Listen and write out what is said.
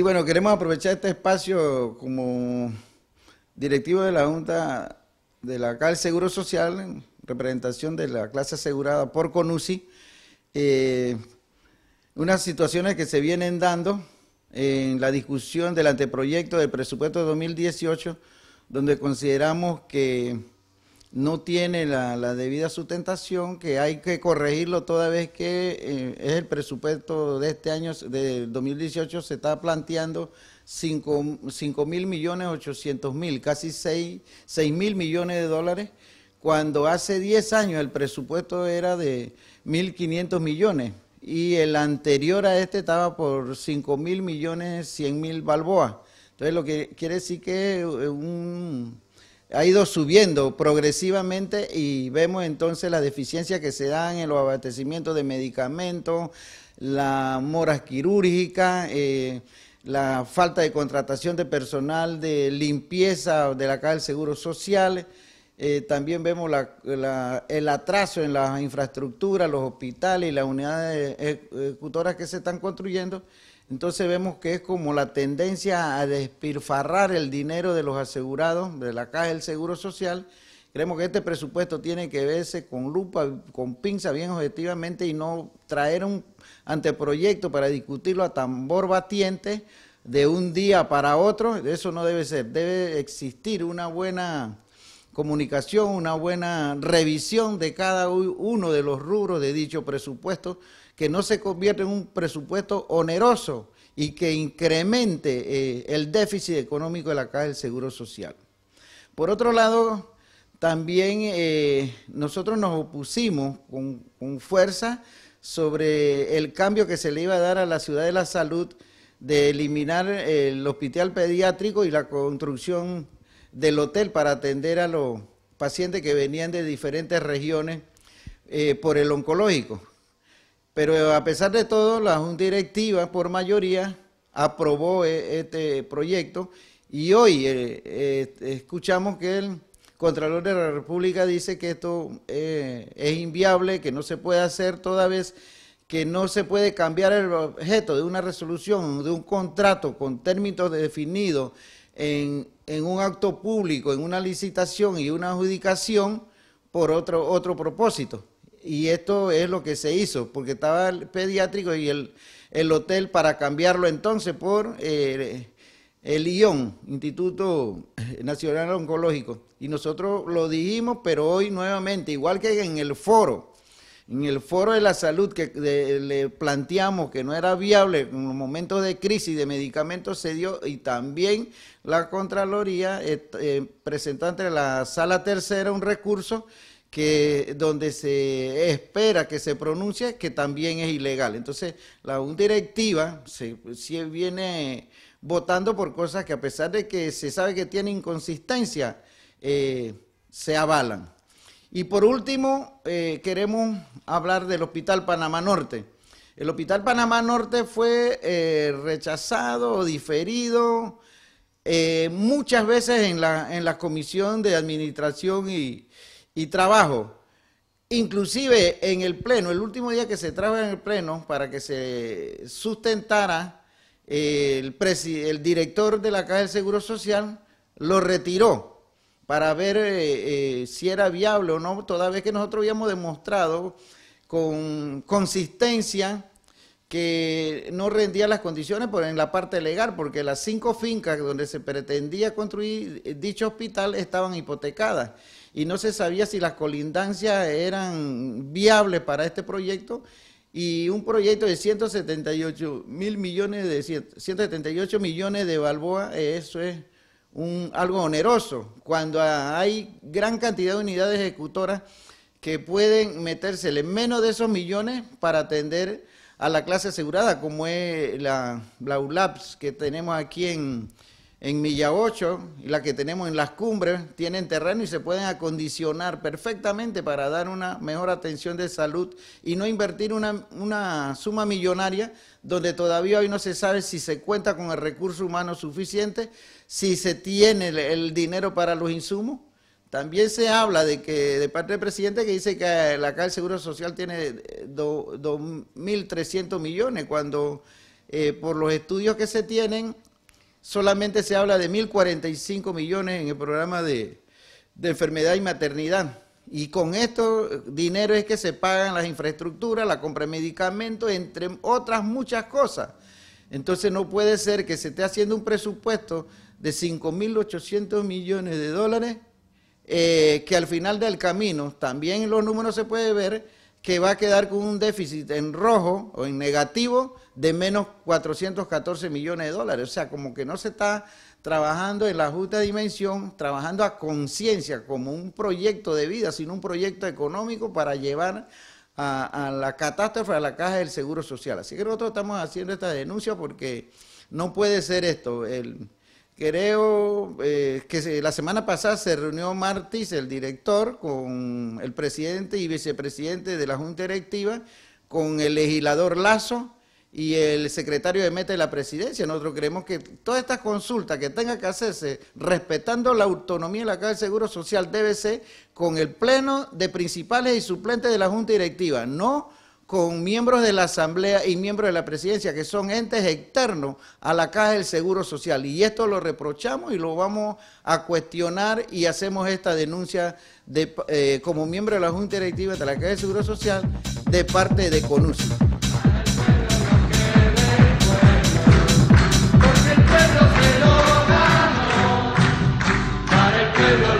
Y bueno, queremos aprovechar este espacio como directivo de la Junta de la CAL Seguro Social, representación de la clase asegurada por CONUSI, eh, unas situaciones que se vienen dando en la discusión del anteproyecto del presupuesto 2018, donde consideramos que no tiene la, debida sustentación, que hay que corregirlo toda vez que eh, es el presupuesto de este año, de 2018, se está planteando 5, mil millones 800 mil, casi 6, mil millones de dólares, cuando hace 10 años el presupuesto era de 1.500 millones y el anterior a este estaba por 5 mil millones 100 mil balboas. Entonces lo que quiere decir que eh, un ha ido subiendo progresivamente y vemos entonces las deficiencias que se dan en los abastecimientos de medicamentos, las moras quirúrgicas, eh, la falta de contratación de personal de limpieza de la Caja del Seguro Social. Eh, también vemos el atraso en las infraestructuras, los hospitales y las unidades ejecutoras que se están construyendo entonces vemos que es como la tendencia a despilfarrar el dinero de los asegurados de la Caja del Seguro Social. Creemos que este presupuesto tiene que verse con lupa, con pinza, bien objetivamente y no traer un anteproyecto para discutirlo a tambor batiente de un día para otro. Eso no debe ser. Debe existir una buena comunicación, una buena revisión de cada uno de los rubros de dicho presupuesto, que no se convierta en un presupuesto oneroso y que incremente eh, el déficit económico de la Caja del Seguro Social. Por otro lado, también eh, nosotros nos opusimos con, con fuerza sobre el cambio que se le iba a dar a la Ciudad de la Salud de eliminar eh, el hospital pediátrico y la construcción del hotel para atender a los pacientes que venían de diferentes regiones eh, por el oncológico. Pero a pesar de todo, la Junta Directiva, por mayoría, aprobó e-, este proyecto y hoy eh, eh, escuchamos que el Contralor de la República dice que esto es inviable, que no se puede hacer toda vez que no se puede cambiar el objeto de una resolución, de un contrato con términos definidos en, un acto público, en una licitación y una adjudicación por otro, otro propósito. Y esto es lo que se hizo, porque estaba el pediátrico y el, el hotel para cambiarlo entonces por eh, el ION, Instituto Nacional Oncológico. Y nosotros lo dijimos, pero hoy nuevamente, igual que en el foro, en el foro de la salud que le planteamos que no era viable en los momentos de crisis de medicamentos se dio y también la Contraloría eh, eh, presentó ante la sala tercera un recurso donde se espera que se pronuncie que también es ilegal. Entonces, la un directiva viene votando por cosas que a pesar de que se sabe que tiene inconsistencia, eh, se avalan. Y por último, eh, queremos hablar del Hospital Panamá Norte. El Hospital Panamá Norte fue eh, rechazado, diferido, eh, muchas veces en la, en la, Comisión de Administración y, Trabajo. Inclusive en el Pleno, el último día que se trajo en el Pleno para que se sustentara, el, el director de la Caja del Seguro Social lo retiró para ver eh, eh, si era viable o no, toda vez que nosotros habíamos demostrado con consistencia que no rendía las condiciones por en la parte legal, porque las cinco fincas donde se pretendía construir dicho hospital estaban hipotecadas y no se sabía si las colindancias eran viables para este proyecto y un proyecto de 178 millones de 178 millones de balboa, eso es algo oneroso, cuando hay gran cantidad de unidades ejecutoras que pueden metérsele menos de esos millones para atender a la clase asegurada, como es la, Blau Labs que tenemos aquí en, en Milla 8 y la que tenemos en las cumbres tienen terreno y se pueden acondicionar perfectamente para dar una mejor atención de salud y no invertir una, suma millonaria donde todavía hoy no se sabe si se cuenta con el recurso humano suficiente, si se tiene el, dinero para los insumos. También se habla de que de parte del presidente que dice que la Caja Seguro Social tiene 2.300 eh, millones cuando eh, por los estudios que se tienen solamente se habla de 1.045 millones en el programa de, enfermedad y maternidad. Y con estos dinero es que se pagan las infraestructuras, la compra de medicamentos, entre otras muchas cosas. Entonces no puede ser que se esté haciendo un presupuesto de 5.800 millones de dólares, eh, que al final del camino, también en los números se puede ver, que va a quedar con un déficit en rojo o en negativo de menos 414 millones de dólares. O sea, como que no se está trabajando en la justa dimensión, trabajando a conciencia como un proyecto de vida, sino un proyecto económico para llevar a, la catástrofe, a la caja del Seguro Social. Así que nosotros estamos haciendo esta denuncia porque no puede ser esto. El, Creo eh, que la semana pasada se reunió Martis, el director, con el presidente y vicepresidente de la Junta Directiva, con el legislador Lazo y el secretario de Meta de la Presidencia. Nosotros creemos que todas estas consultas que tenga que hacerse, respetando la autonomía de la Caja de Seguro Social, debe ser con el pleno de principales y suplentes de la Junta Directiva, no con miembros de la Asamblea y miembros de la Presidencia, que son entes externos a la Caja del Seguro Social. Y esto lo reprochamos y lo vamos a cuestionar y hacemos esta denuncia de, eh, como miembro de la Junta Directiva de la Caja del Seguro Social de parte de Conus. Para el